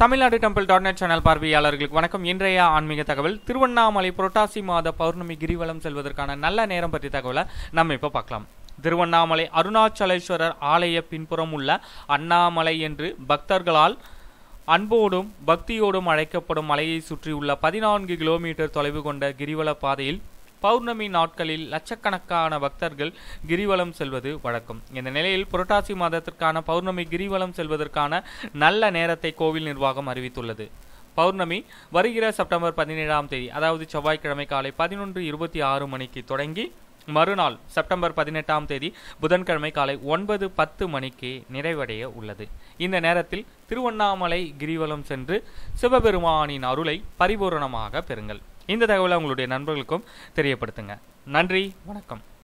Tamil Nadu temple dot net channel பார்வையாளர்களுக்கு வணக்கம் இன்றைய ஆன்மீக தகவல் திருவண்ணாமலை புரட்டாசி மாத பௌர்ணமி கிரிவலம் செல்வதற்கான நல்ல நேரம் பற்றிய தகவலை நம்ம இப்போ பார்க்கலாம் திருவண்ணாமலை அருணாச்சலேஸ்வரர் ஆலய பின்புறம் உள்ள அண்ணாமலை என்று பக்தர்களால் அன்போடும் பக்தியோடும் அழைக்கப்படும் மலையை சுற்றியுள்ள பதினான்கு கிலோமீட்டர் தொலைவு கொண்ட கிரிவல பாதையில் பௌர்ணமி நாட்களில் லட்சக்கணக்கான பக்தர்கள் கிரிவலம் செல்வது வழக்கம் இந்த நிலையில் புரட்டாசி மாதத்திற்கான பௌர்ணமி கிரிவலம் செல்வதற்கான நல்ல நேரத்தை கோவில் நிர்வாகம் அறிவித்துள்ளது பௌர்ணமி வருகிற செப்டம்பர் பதினேழாம் தேதி அதாவது செவ்வாய்க்கிழமை காலை பதினொன்று இருபத்தி ஆறு மணிக்கு தொடங்கி மறுநாள் செப்டம்பர் பதினெட்டாம் தேதி புதன்கிழமை காலை ஒன்பது பத்து மணிக்கு நிறைவடைய உள்ளது இந்த நேரத்தில் திருவண்ணாமலை கிரிவலம் சென்று சிவபெருமானின் அருளை பரிபூரணமாக பெறுங்கள் இந்த தகவலை உங்களுடைய நண்பர்களுக்கும் தெரியப்படுத்துங்க நன்றி வணக்கம்